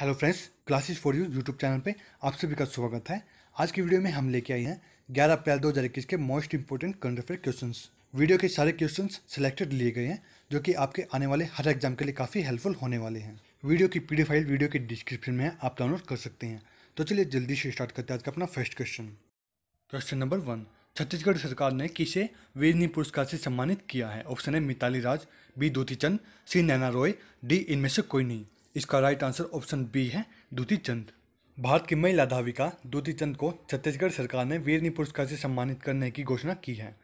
hello friends classes for you YouTube channel पे आप सभी का स्वागत है आज की वीडियो में हम लेके आए हैं 11 अप्रैल 2021 के most important current affair questions video के सारे क्वेश्चंस सिलेक्टेड लिए गए हैं जो कि आपके आने वाले हर एग्जाम के लिए काफ़ी हेल्पफुल होने वाले हैं वीडियो की पी फाइल वीडियो के डिस्क्रिप्शन में आप डाउनलोड कर सकते हैं तो चलिए जल्दी से स्टार्ट करते हैं आज का अपना first question question number one Chhattisgarh सरकार ने किसे वेदनी पुरस्कार से सम्मानित किया है ऑप्शन है मिताली राज बी दूती चंद सी नैना रॉय डी इनमें से कोई नहीं इसका राइट आंसर ऑप्शन बी है दूती चंद भारत की महिला धाविका दूती चंद को छत्तीसगढ़ सरकार ने वीरनी पुरस्कार से सम्मानित करने की घोषणा की है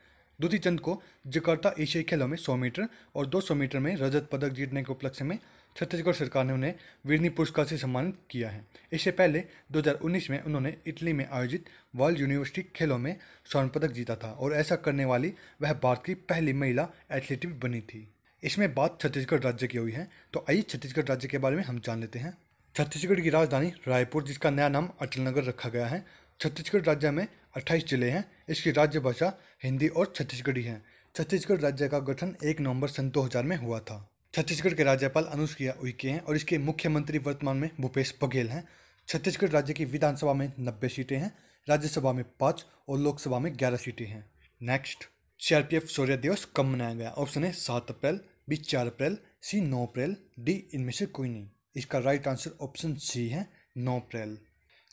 दूती चंद को जकार्ता एशियाई खेलों में 100 मीटर और 200 मीटर में रजत पदक जीतने के उपलक्ष्य में छत्तीसगढ़ सरकार ने उन्हें वीरनी पुरस्कार से सम्मानित किया है इससे पहले 2019 में उन्होंने इटली में आयोजित वर्ल्ड यूनिवर्सिटी खेलों में स्वर्ण पदक जीता था और ऐसा करने वाली वह भारत की पहली महिला एथलीट भी बनी थी इसमें बात छत्तीसगढ़ राज्य की हुई है तो आइए छत्तीसगढ़ राज्य के बारे में हम जान लेते हैं छत्तीसगढ़ की राजधानी रायपुर जिसका नया नाम अटल नगर रखा गया है छत्तीसगढ़ राज्य में 28 जिले हैं इसकी राज्य भाषा हिंदी और छत्तीसगढ़ी है छत्तीसगढ़ राज्य का गठन एक नवंबर सन दो में हुआ था छत्तीसगढ़ के राज्यपाल अनुसुईया उइके हैं और इसके मुख्यमंत्री वर्तमान में भूपेश बघेल हैं छत्तीसगढ़ राज्य की विधानसभा में नब्बे सीटें हैं राज्यसभा में पाँच और लोकसभा में ग्यारह सीटें हैं नेक्स्ट सीआरपीएफ शौर्य दिवस कब मनाया गया ऑप्शन है सात अप्रैल बी चार अप्रैल सी नौ अप्रैल डी इनमें से कोई नहीं इसका राइट आंसर ऑप्शन सी है नौ अप्रैल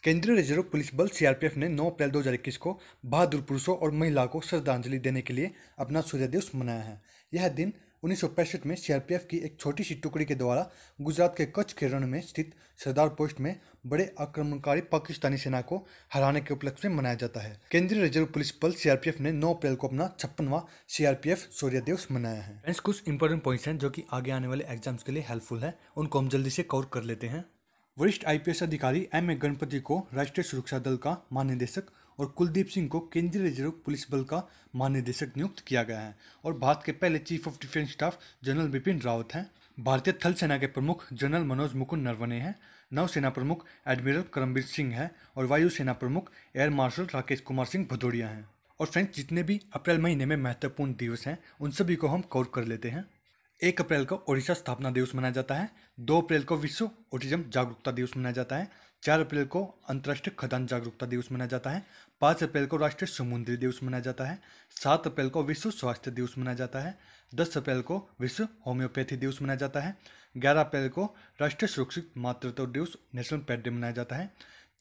केंद्रीय रिजर्व पुलिस बल सीआरपीएफ ने 9 अप्रैल 2021 को बहादुर पुरुषों और महिला को श्रद्धांजलि देने के लिए अपना सूर्य दिवस मनाया है यह दिन उन्नीस में सीआरपीएफ की एक छोटी सी टुकड़ी के द्वारा गुजरात के कच्छ के रण में स्थित सरदार पोस्ट में बड़े आक्रमणकारी पाकिस्तानी सेना को हराने के उपलक्ष्य में मनाया जाता है केंद्रीय रिजर्व पुलिस बल सीआरपीएफ ने 9 अप्रैल को अपना छप्पनवा सीआरपीएफ सूर्य दिवस मनाया है फ्रेंड्स कुछ इंपॉर्टेंट पॉइंट्स हैं जो कि आगे आने वाले एग्जाम्स के लिए हेल्पफुल है उनको हम जल्दी से कवर कर लेते हैं वरिष्ठ आईपीएस अधिकारी एम ए गणपति को राष्ट्रीय सुरक्षा दल का महानिदेशक और कुलदीप सिंह को केंद्रीय रिजर्व पुलिस बल का महानिदेशक नियुक्त किया गया है और भारत के पहले chief of defence staff general Bipin Rawat हैं भारतीय थल सेना के प्रमुख जनरल मनोज मुकुंद नरवणे हैं नौसेना प्रमुख एडमिरल करमवीर सिंह हैं और वायुसेना प्रमुख एयर मार्शल राकेश कुमार सिंह भदौरिया हैं और फ्रेंड्स जितने भी अप्रैल महीने में महत्वपूर्ण दिवस हैं उन सभी को हम कवर कर लेते हैं एक अप्रैल को ओडिशा स्थापना दिवस मनाया जाता है दो अप्रैल को विश्व ऑटिज्म जागरूकता दिवस मनाया जाता है चार अप्रैल को अंतर्राष्ट्रीय खदान जागरूकता दिवस मनाया जाता है पाँच अप्रैल को राष्ट्रीय समुद्री दिवस मनाया जाता है सात अप्रैल को विश्व स्वास्थ्य दिवस मनाया जाता है दस अप्रैल को विश्व होम्योपैथी दिवस मनाया जाता है ग्यारह अप्रैल को राष्ट्रीय सुरक्षित मातृत्व दिवस नेशनल पैड डे मनाया जाता है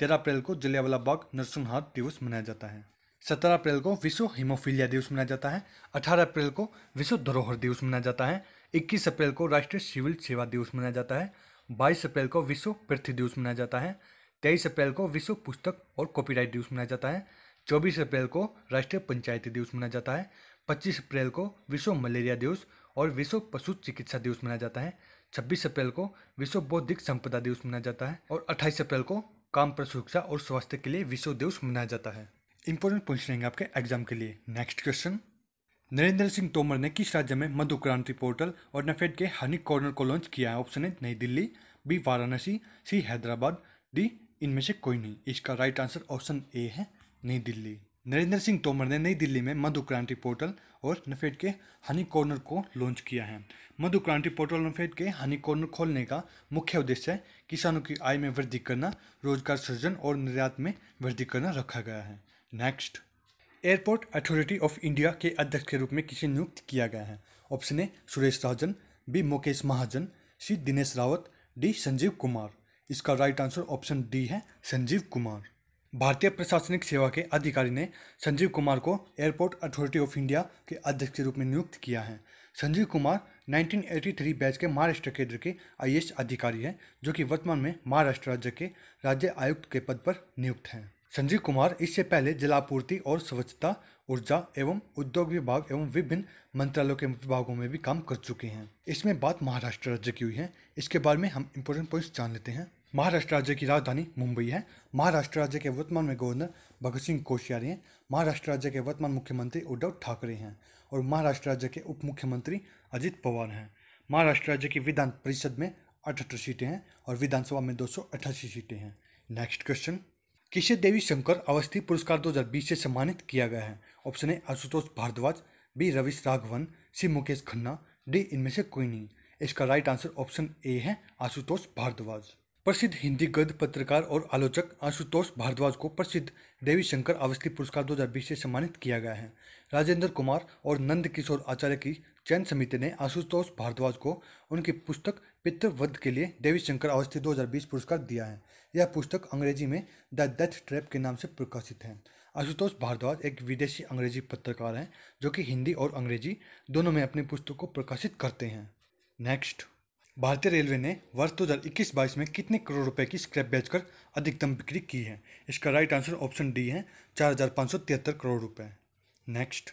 तेरह अप्रैल को जलियावाला बाग नरसंहार दिवस मनाया जाता है सत्रह अप्रैल को विश्व हिमोफीलिया दिवस मनाया जाता है अठारह अप्रैल को विश्व धरोहर दिवस मनाया जाता है इक्कीस अप्रैल को राष्ट्रीय सिविल सेवा दिवस मनाया जाता है बाईस अप्रैल को विश्व पृथ्वी दिवस मनाया जाता है तेईस अप्रैल को विश्व पुस्तक और कॉपीराइट दिवस मनाया जाता है चौबीस अप्रैल को राष्ट्रीय पंचायती दिवस मनाया जाता है पच्चीस अप्रैल को विश्व मलेरिया दिवस और विश्व पशु चिकित्सा दिवस मनाया जाता है छब्बीस अप्रैल को विश्व बौद्धिक संपदा दिवस मनाया जाता है और अट्ठाईस अप्रैल को काम पर सुरक्षा और स्वास्थ्य के लिए विश्व दिवस मनाया जाता है इंपॉर्टेंट क्वेश्चन रहेंगे आपके एग्जाम के लिए नेक्स्ट क्वेश्चन नरेंद्र सिंह तोमर ने किस राज्य में मधु क्रांति पोर्टल और नफेड के हनी कॉर्नर को लॉन्च किया है ऑप्शन है New Delhi B Varanasi C Hyderabad D इनमें से कोई नहीं इसका राइट आंसर ऑप्शन ए है नई दिल्ली नरेंद्र सिंह तोमर ने नई दिल्ली में मधु क्रांति पोर्टल और नफेड के हनी कॉर्नर को लॉन्च किया है मधु क्रांति पोर्टल नफेड के हनी कॉर्नर खोलने का मुख्य उद्देश्य किसानों की आय में वृद्धि करना रोजगार सृजन और निर्यात में वृद्धि करना रखा गया है next airport authority of India के अध्यक्ष के रूप में किसे नियुक्त किया गया है option A Suresh Rajan B Mukesh Mahajan C Dinesh Rawat D Sanjeev Kumar इसका राइट आंसर ऑप्शन डी है संजीव कुमार भारतीय प्रशासनिक सेवा के अधिकारी ने संजीव कुमार को एयरपोर्ट अथॉरिटी ऑफ इंडिया के अध्यक्ष के रूप में नियुक्त किया है संजीव कुमार 1983 बैच के महाराष्ट्र केंद्र के आई अधिकारी हैं जो कि वर्तमान में महाराष्ट्र राज्य के राज्य आयुक्त के पद पर नियुक्त हैं संजीव कुमार इससे पहले जलापूर्ति और स्वच्छता ऊर्जा एवं उद्योग विभाग एवं विभिन्न मंत्रालयों के विभागों में भी काम कर चुके हैं इसमें बात महाराष्ट्र राज्य की हुई है इसके बारे में हम इम्पोर्टेंट पॉइंट्स जान लेते हैं महाराष्ट्र राज्य की राजधानी मुंबई है महाराष्ट्र राज्य के वर्तमान में गवर्नर भगत सिंह कोश्यारी हैं महाराष्ट्र राज्य के वर्तमान मुख्यमंत्री उद्धव ठाकरे हैं और महाराष्ट्र राज्य के उप मुख्यमंत्री अजित पवार हैं महाराष्ट्र राज्य की विधान परिषद में अठहत्तर सीटें हैं और विधानसभा में दो सीटें हैं नेक्स्ट क्वेश्चन किसे देवी शंकर अवस्थी पुरस्कार 2020 से सम्मानित किया गया है option A Ashutosh Bhardwaj B Ravish Raghavan C Mukesh Khanna D इनमें से कोई नहीं इसका राइट आंसर ऑप्शन ए है आशुतोष भारद्वाज प्रसिद्ध हिंदी गद्य पत्रकार और आलोचक आशुतोष भारद्वाज को प्रसिद्ध देवी शंकर अवस्थी पुरस्कार 2020 से सम्मानित किया गया है राजेंद्र कुमार और नंद किशोर आचार्य की चयन समिति ने आशुतोष भारद्वाज को उनकी पुस्तक पितृवध के लिए देवी शंकर अवस्थी 2020 पुरस्कार दिया है यह पुस्तक अंग्रेजी में द डेथ ट्रैप के नाम से प्रकाशित है आशुतोष भारद्वाज एक विदेशी अंग्रेजी पत्रकार हैं जो कि हिंदी और अंग्रेजी दोनों में अपनी पुस्तक को प्रकाशित करते हैं नेक्स्ट भारतीय रेलवे ने वर्ष दो हज़ार इक्कीस बाईस में कितने करोड़ रुपए की स्क्रैप बेचकर अधिकतम बिक्री की है इसका राइट आंसर ऑप्शन डी है चार हज़ार पाँच सौ तिहत्तर करोड़ रुपए नेक्स्ट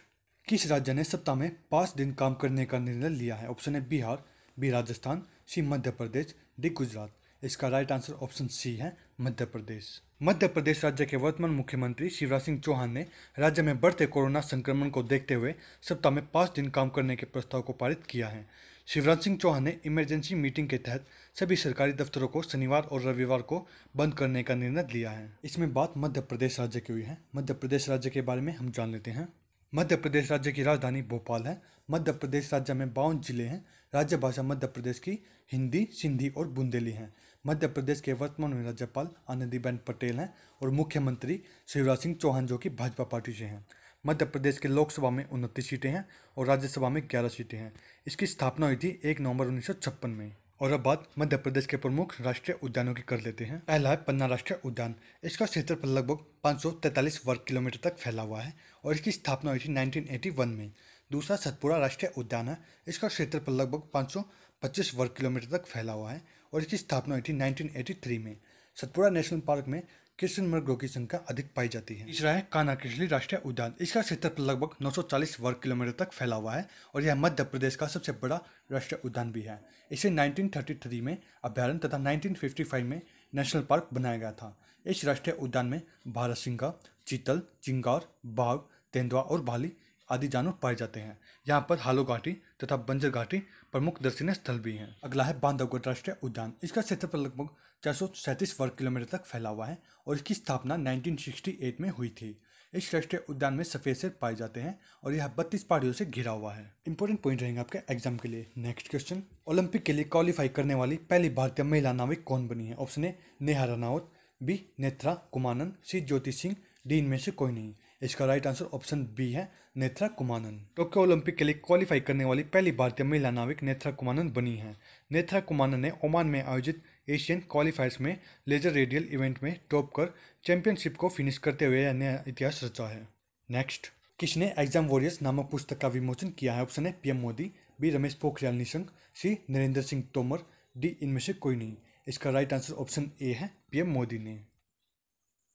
किस राज्य ने सप्ताह में पाँच दिन काम करने का निर्णय लिया है ऑप्शन है Bihar B Rajasthan C Madhya Pradesh D Gujarat इसका राइट आंसर ऑप्शन सी है मध्य प्रदेश मध्य प्रदेश राज्य के वर्तमान मुख्यमंत्री शिवराज सिंह चौहान ने राज्य में बढ़ते कोरोना संक्रमण को देखते हुए सप्ताह में पाँच दिन काम करने के प्रस्ताव को पारित किया है शिवराज सिंह चौहान ने इमरजेंसी मीटिंग के तहत सभी सरकारी दफ्तरों को शनिवार और रविवार को बंद करने का निर्णय लिया है इसमें बात मध्य प्रदेश राज्य की हुई है मध्य प्रदेश राज्य के बारे में हम जान लेते हैं मध्य प्रदेश राज्य की राजधानी भोपाल है मध्य प्रदेश राज्य में बावन जिले हैं राज्य भाषा मध्य प्रदेश की हिंदी सिंधी और बुंदेली है मध्य प्रदेश के वर्तमान में राज्यपाल आनंदीबेन पटेल हैं और मुख्यमंत्री शिवराज सिंह चौहान जो कि भाजपा पार्टी से हैं मध्य प्रदेश के लोकसभा में उनतीस सीटें हैं और राज्यसभा में ग्यारह सीटें हैं इसकी स्थापना हुई थी एक नवंबर उन्नीस में और अब बात मध्य प्रदेश के प्रमुख राष्ट्रीय उद्यानों की कर लेते हैं पहला है पन्ना राष्ट्रीय उद्यान इसका क्षेत्रफल लगभग 543 वर्ग किलोमीटर तक फैला हुआ है और इसकी स्थापना हुई थी 1981 में दूसरा सतपुड़ा राष्ट्रीय उद्यान है इसका क्षेत्रफल लगभग 525 वर्ग किलोमीटर तक फैला हुआ है और इसकी स्थापना हुई थी नाइनटीन में सतपुड़ा नेशनल पार्क में कृष्ण मृगों की संख्या अधिक पाई जाती है तीसरा है कानाकृषली राष्ट्रीय उद्यान इसका क्षेत्र लगभग 940 वर्ग किलोमीटर तक फैला हुआ है और यह मध्य प्रदेश का सबसे बड़ा राष्ट्रीय उद्यान भी है इसे 1933 में अभ्यारण तथा 1955 में नेशनल पार्क बनाया गया था इस राष्ट्रीय उद्यान में भारत सिंगा चीतल चिंगार बाघ तेंदुआ और भाली आदि जानवर पाए जाते हैं यहाँ पर हालो घाटी तथा बंजर घाटी प्रमुख दर्शनीय स्थल भी हैं अगला है बांधवगढ़ राष्ट्रीय उद्यान इसका क्षेत्र लगभग चार वर्ग किलोमीटर तक फैला हुआ है और इसकी स्थापना 1968 में हुई थी इस राष्ट्रीय उद्यान में सफ़ेद सिर पाए जाते हैं और यह बत्तीस पहाड़ियों से घिरा हुआ है इंपॉर्टेंट पॉइंट रहेंगे आपके एग्जाम के लिए नेक्स्ट क्वेश्चन ओलंपिक के लिए क्वालिफाई करने वाली पहली भारतीय महिला नाविक कौन बनी है option A Neha Ranawat B Netra Kumanan C Jyoti Singh D इनमें से कोई नहीं इसका राइट आंसर ऑप्शन बी है नेत्रा कुमानन टोक्यो ओलंपिक के लिए क्वालिफाई करने वाली पहली भारतीय महिला नाविक नेत्रा कुमानन बनी है नेत्रा कुमानन ने ओमान में आयोजित एशियन क्वालिफायर्स में लेजर रेडियल इवेंट में टॉप कर चैंपियनशिप को फिनिश करते हुए नया इतिहास रचा है नेक्स्ट किसने एग्जाम वॉरियर्स नामक पुस्तक का विमोचन किया है ऑप्शन है PM Modi B Ramesh Pokhriyal Nishank C Narendra Singh Tomar D इनमें से कोई नहीं इसका राइट आंसर ऑप्शन ए है पीएम मोदी ने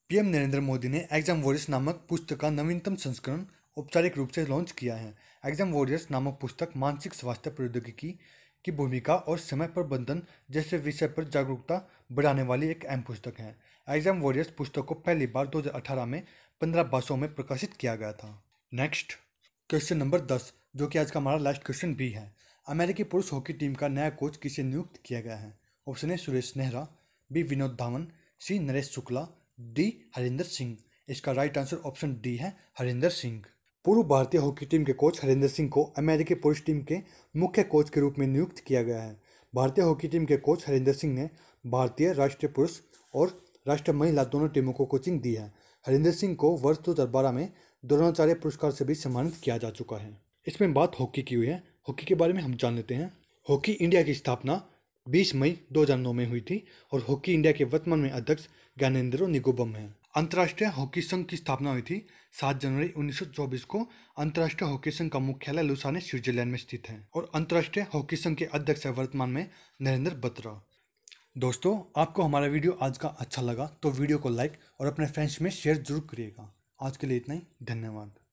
पीएम नरेंद्र मोदी ने एग्जाम वॉरियर्स नामक पुस्तक का नवीनतम संस्करण औपचारिक रूप से लॉन्च किया है एग्जाम वॉरियर्स नामक पुस्तक मानसिक स्वास्थ्य प्रौद्योगिकी की भूमिका और समय प्रबंधन जैसे विषय पर जागरूकता बढ़ाने वाली एक अहम पुस्तक है एग्जाम वॉरियर्स पुस्तक को पहली बार 2018 में पंद्रह भाषाओं में प्रकाशित किया गया था नेक्स्ट क्वेश्चन नंबर दस जो कि आज का हमारा लास्ट क्वेश्चन भी है अमेरिकी पुरुष हॉकी टीम का नया कोच किसे नियुक्त किया गया है ऑप्शन है Suresh Nehra B Vinod Dhawan C Naresh Shukla D Harinder Singh इसका राइट आंसर ऑप्शन डी है हरिंदर सिंह पूर्व भारतीय हॉकी टीम के कोच हरेंद्र सिंह को अमेरिकी पुरुष टीम के मुख्य कोच के रूप में नियुक्त किया गया है भारतीय हॉकी टीम के कोच हरेंद्र सिंह ने भारतीय राष्ट्रीय पुरुष और राष्ट्रीय महिला दोनों टीमों को कोचिंग दी है हरेंद्र सिंह को वर्ष दो हज़ार बारह में द्रोणाचार्य पुरस्कार से भी सम्मानित किया जा चुका है इसमें बात हॉकी की हुई है हॉकी के बारे में हम जान लेते हैं हॉकी इंडिया की स्थापना 20 मई 2009 में हुई थी और हॉकी इंडिया के वर्तमान में अध्यक्ष ज्ञानेन्द्रो निगोबम हैं अंतर्राष्ट्रीय हॉकी संघ की स्थापना हुई थी 7 जनवरी 1924 को अंतर्राष्ट्रीय हॉकी संघ का मुख्यालय लुसाने स्विट्जरलैंड में स्थित है और अंतर्राष्ट्रीय हॉकी संघ के अध्यक्ष है वर्तमान में नरेंद्र बत्रा दोस्तों आपको हमारा वीडियो आज का अच्छा लगा तो वीडियो को लाइक और अपने फ्रेंड्स में शेयर जरूर करिएगा आज के लिए इतना ही धन्यवाद